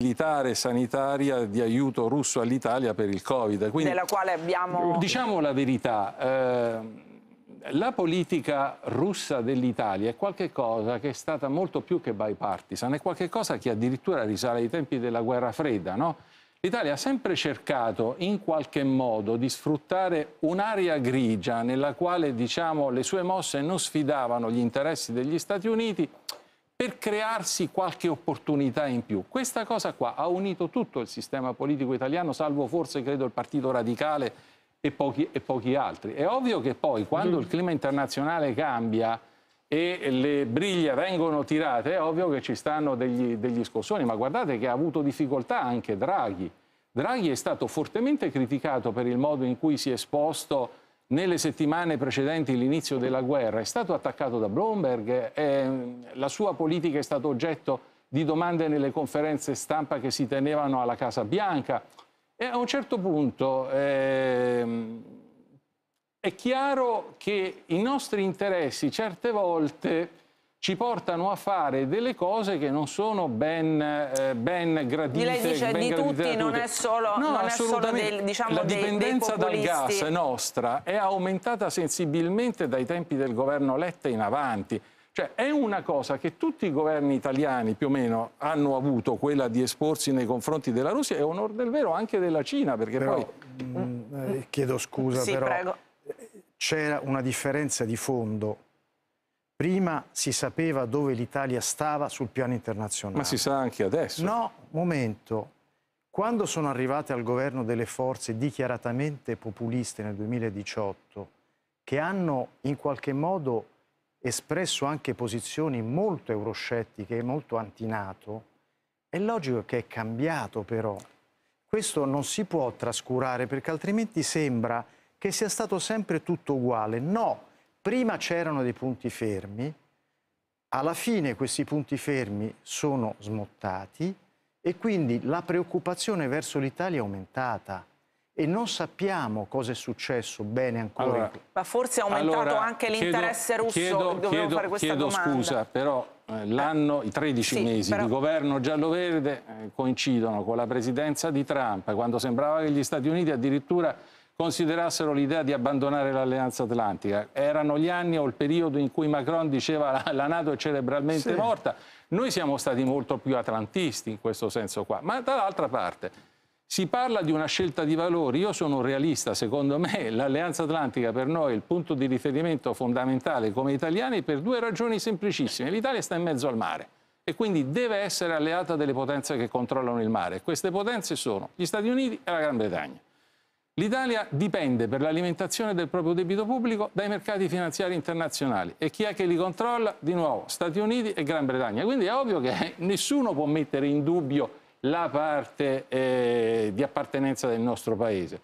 militare sanitaria di aiuto russo all'Italia per il Covid. Quindi, della quale abbiamo... Diciamo la verità, eh, la politica russa dell'Italia è qualcosa che è stata molto più che bipartisan, è qualcosa che addirittura risale ai tempi della guerra fredda, no? L'Italia ha sempre cercato in qualche modo di sfruttare un'area grigia nella quale diciamo, le sue mosse non sfidavano gli interessi degli Stati Uniti per crearsi qualche opportunità in più. Questa cosa qua ha unito tutto il sistema politico italiano, salvo forse credo il Partito Radicale e pochi, e pochi altri. È ovvio che poi quando mm. il clima internazionale cambia, e le briglie vengono tirate, è ovvio che ci stanno degli, degli, scossoni, ma guardate che ha avuto difficoltà anche Draghi. Draghi è stato fortemente criticato per il modo in cui si è esposto nelle settimane precedenti l'inizio della guerra, è stato attaccato da Bloomberg, eh, la sua politica è stata oggetto di domande nelle conferenze stampa che si tenevano alla Casa Bianca e a un certo punto eh, è chiaro che i nostri interessi certe volte ci portano a fare delle cose che non sono ben, eh, ben gradite. Lei dice ben di tutti, non è solo, no, non è solo del, diciamo, La dipendenza dei, dei dal gas nostra, è aumentata sensibilmente dai tempi del governo Letta in avanti. Cioè è una cosa che tutti i governi italiani più o meno hanno avuto, quella di esporsi nei confronti della Russia e onor del vero anche della Cina, perché però, poi... Mh, mm, eh, chiedo scusa, sì, però eh, c'era una differenza di fondo Prima si sapeva dove l'Italia stava sul piano internazionale. Ma si sa anche adesso. No, momento. Quando sono arrivate al governo delle forze dichiaratamente populiste nel 2018, che hanno in qualche modo espresso anche posizioni molto euroscettiche e molto antinato, è logico che è cambiato però. Questo non si può trascurare perché altrimenti sembra che sia stato sempre tutto uguale. No, prima c'erano dei punti fermi, alla fine questi punti fermi sono smottati e quindi la preoccupazione verso l'Italia è aumentata e non sappiamo cosa è successo bene ancora. Allora, ma forse è aumentato allora, anche l'interesse russo, chiedo, chiedo, fare questa chiedo domanda. scusa, però eh, l'anno, eh, i 13 sì, mesi però... di governo giallo-verde eh, coincidono con la presidenza di Trump, quando sembrava che gli Stati Uniti addirittura considerassero l'idea di abbandonare l'alleanza atlantica. Erano gli anni o il periodo in cui Macron diceva la, la Nato è cerebralmente sì. morta. Noi siamo stati molto più atlantisti in questo senso qua. Ma dall'altra parte si parla di una scelta di valori. Io sono un realista, secondo me l'alleanza atlantica per noi è il punto di riferimento fondamentale come italiani per due ragioni semplicissime. L'Italia sta in mezzo al mare e quindi deve essere alleata delle potenze che controllano il mare. Queste potenze sono gli Stati Uniti e la Gran Bretagna. L'Italia dipende per l'alimentazione del proprio debito pubblico dai mercati finanziari internazionali e chi è che li controlla? Di nuovo Stati Uniti e Gran Bretagna. Quindi è ovvio che nessuno può mettere in dubbio la parte eh, di appartenenza del nostro Paese.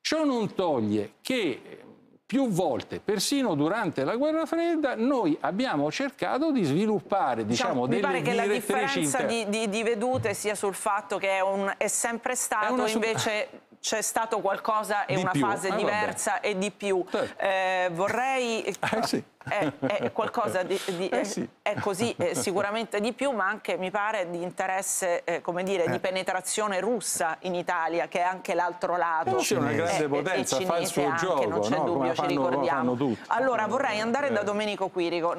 Ciò non toglie che eh, più volte, persino durante la guerra fredda, noi abbiamo cercato di sviluppare diciamo, diciamo, delle Mi pare che la differenza di, di, di, vedute sia sul fatto che è, un, è sempre stato è invece c'è stato qualcosa e una più. fase eh, diversa vabbè. e di più. Certo. Eh, vorrei... Eh, sì. è, è, qualcosa di, di eh, sì. è, così eh, sicuramente di più, ma anche mi pare di interesse, eh, come dire, di penetrazione russa in Italia, che è anche l'altro lato. C'è una grande potenza, fa il suo anche, gioco, non c'è no? dubbio, fanno, ci ricordiamo. Allora vorrei andare da Domenico Quirico.